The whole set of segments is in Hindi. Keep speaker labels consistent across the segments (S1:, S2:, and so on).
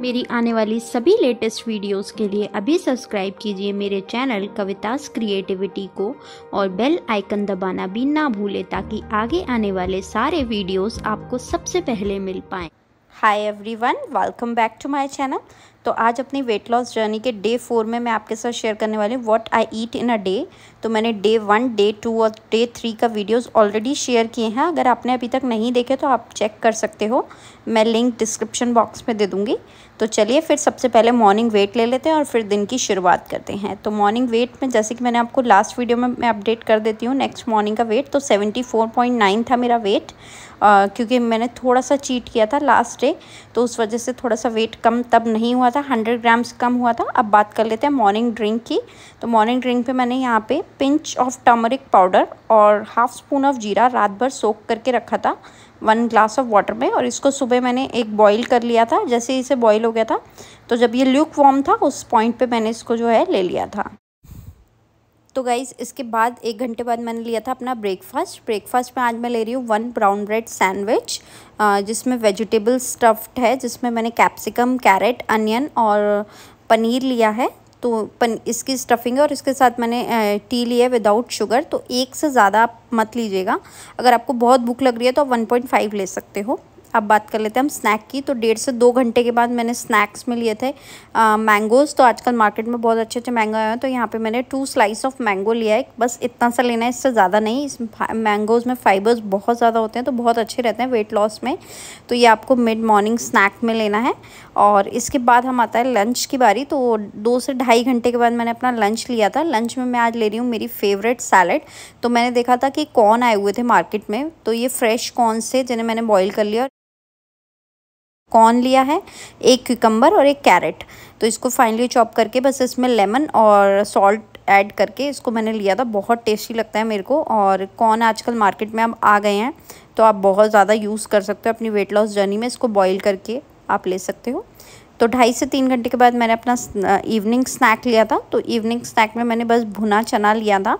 S1: मेरी आने वाली सभी लेटेस्ट वीडियोस के लिए अभी सब्सक्राइब कीजिए मेरे चैनल कवितास क्रिएटिविटी को और बेल आइकन दबाना भी ना भूलें ताकि आगे आने वाले सारे वीडियोस आपको सबसे पहले मिल पाए hi everyone welcome back to my channel तो आज अपनी वेट लॉस जर्नी के डे फोर में मैं आपके साथ शेयर करने वाली हूँ what I eat in a day तो मैंने डे वन डे टू और डे थ्री का वीडियोस ऑलरेडी शेयर किए हैं अगर आपने अभी तक नहीं देखे तो आप चेक कर सकते हो मैं लिंक डिस्क्रिप्शन बॉक्स में दे दूँगी तो चलिए फिर सबसे पहले मॉर्निंग वेट ले लेते हैं और फिर दिन की शुरुआत करते हैं तो मॉर्निंग वेट में जैसे कि मैंने आपको लास्ट वीडियो में मैं अपडेट कर देती हूँ नेक्स्ट मॉर्निंग का वेट तो सेवेंटी फोर पॉइंट नाइन था मेरा वेट क्योंकि मैंने थोड़ा सा चीट किया था लास्ट डे तो उस वजह से थोड़ा सा वेट कम तब नहीं हुआ हुआ था हंड्रेड ग्राम्स कम हुआ था अब बात कर लेते हैं मॉर्निंग ड्रिंक की तो मॉर्निंग ड्रिंक पे मैंने यहाँ पे पिंच ऑफ टर्मरिक पाउडर और हाफ स्पून ऑफ जीरा रात भर सोख करके रखा था वन ग्लास ऑफ वाटर में और इसको सुबह मैंने एक बॉईल कर लिया था जैसे इसे बॉईल हो गया था तो जब ये ल्यूक वॉर्म था उस पॉइंट पे मैंने इसको जो है ले लिया था तो गाइज़ इसके बाद एक घंटे बाद मैंने लिया था अपना ब्रेकफास्ट ब्रेकफास्ट में आज मैं ले रही हूँ वन ब्राउन ब्रेड सैंडविच जिसमें वेजिटेबल स्टफ्ड है जिसमें मैंने कैप्सिकम कैरेट अनियन और पनीर लिया है तो पन इसकी स्टफिंग है और इसके साथ मैंने टी लिया है विदाउट शुगर तो एक से ज़्यादा आप मत लीजिएगा अगर आपको बहुत भूख लग रही है तो आप वन पॉइंट फाइव ले सकते हो अब बात कर लेते हैं हम स्नैक की तो डेढ़ से दो घंटे के बाद मैंने स्नैक्स में लिए थे मैंगोज़ तो आजकल मार्केट में बहुत अच्छे अच्छे मैंगो आए हैं तो यहाँ पे मैंने टू स्लाइस ऑफ मैंगो लिया है बस इतना सा लेना है इससे ज़्यादा नहीं इस मैंगोज़ में फाइबर्स बहुत ज़्यादा होते हैं तो बहुत अच्छे रहते हैं वेट लॉस में तो ये आपको मिड मॉर्निंग स्नैक में लेना है और इसके बाद हम आता है लंच की बारी तो दो से ढाई घंटे के बाद मैंने अपना लंच लिया था लंच में मैं आज ले रही हूँ मेरी फेवरेट सैलड तो मैंने देखा था कि कॉर्न आए हुए थे मार्केट में तो ये फ्रेश कॉर्न से जिन्हें मैंने बॉयल कर लिया कॉर्न लिया है एक क्यूकम्बर और एक कैरेट तो इसको फाइनली चॉप करके बस इसमें लेमन और सॉल्ट ऐड करके इसको मैंने लिया था बहुत टेस्टी लगता है मेरे को और कॉर्न आजकल मार्केट में अब आ गए हैं तो आप बहुत ज़्यादा यूज़ कर सकते हो अपनी वेट लॉस जर्नी में इसको बॉईल करके आप ले सकते हो तो ढाई से तीन घंटे के बाद मैंने अपना इवनिंग स्नैक लिया था तो इवनिंग स्नैक में मैंने बस भुना चना लिया था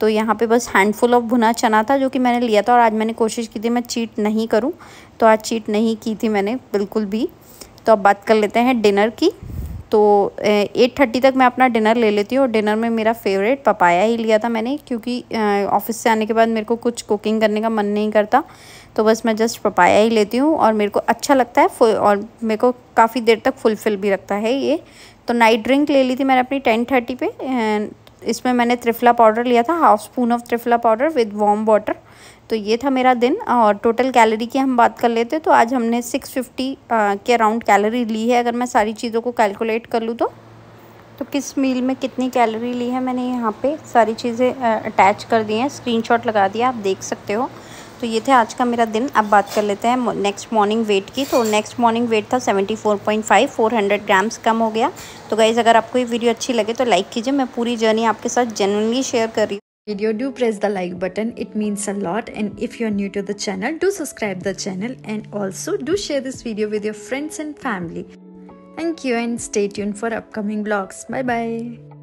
S1: तो यहाँ पे बस हैंडफुल ऑफ भुना चना था जो कि मैंने लिया था और आज मैंने कोशिश की थी मैं चीट नहीं करूँ तो आज चीट नहीं की थी मैंने बिल्कुल भी तो अब बात कर लेते हैं डिनर की तो एट थर्टी तक मैं अपना डिनर ले लेती हूँ और डिनर में मेरा फेवरेट पपाया ही लिया था मैंने क्योंकि ऑफिस से आने के बाद मेरे को कुछ कुकिंग करने का मन नहीं करता तो बस मैं जस्ट पपाया ही लेती हूँ और मेरे को अच्छा लगता है और मेरे को काफ़ी देर तक फुलफिल भी रखता है ये तो नाइट ड्रिंक ले ली थी मैंने अपनी टेन थर्टी पे इसमें मैंने त्रिफला पाउडर लिया था half spoon of triphala powder with warm water तो ये था मेरा दिन और टोटल कैलोरी की हम बात कर लेते तो आज हमने 650 के अराउंड कैलोरी ली है अगर मैं सारी चीज़ों को कैलकुलेट कर लूँ तो तो किस मील में कितनी कैलोरी ली है मैंने यहाँ पे सारी चीज़ें अटैच कर दी हैं स्क्रीनशॉट लगा दिया आप देख सकते हो तो ये थे आज का मेरा दिन अब बात कर लेते हैं नेक्स्ट मॉर्निंग वेट की तो नेक्स्ट मॉर्निंग वेट था 74.5 400 ग्राम्स कम हो गया तो गाइज़ अगर आपको ये वीडियो अच्छी लगे तो लाइक कीजिए मैं पूरी जर्नी आपके साथ जेनुअनली शेयर कर रही हूँ video do press the like button it means a lot and if you are new to the channel do subscribe the channel and also do share this video with your friends and family thank you and state for upcoming blogs bye bye